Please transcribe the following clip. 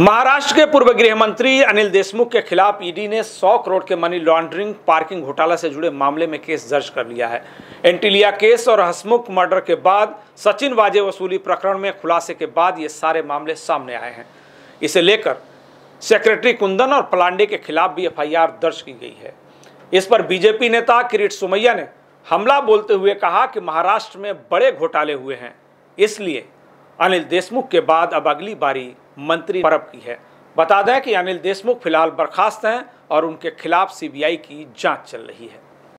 महाराष्ट्र के पूर्व गृह मंत्री अनिल देशमुख के खिलाफ ईडी ने 100 करोड़ के मनी लॉन्ड्रिंग पार्किंग घोटाला से जुड़े मामले में केस दर्ज कर लिया है एंटीलिया केस और हसमुख मर्डर के बाद सचिन वाजे वसूली प्रकरण में खुलासे के बाद ये सारे मामले सामने आए हैं इसे लेकर सेक्रेटरी कुंदन और पलांडे के खिलाफ भी एफ दर्ज की गई है इस पर बीजेपी नेता किरीट सुमैया ने हमला बोलते हुए कहा कि महाराष्ट्र में बड़े घोटाले हुए हैं इसलिए अनिल देशमुख के बाद अब अगली बारी मंत्री परब की है बता दें कि अनिल देशमुख फिलहाल बर्खास्त हैं और उनके खिलाफ सीबीआई की जांच चल रही है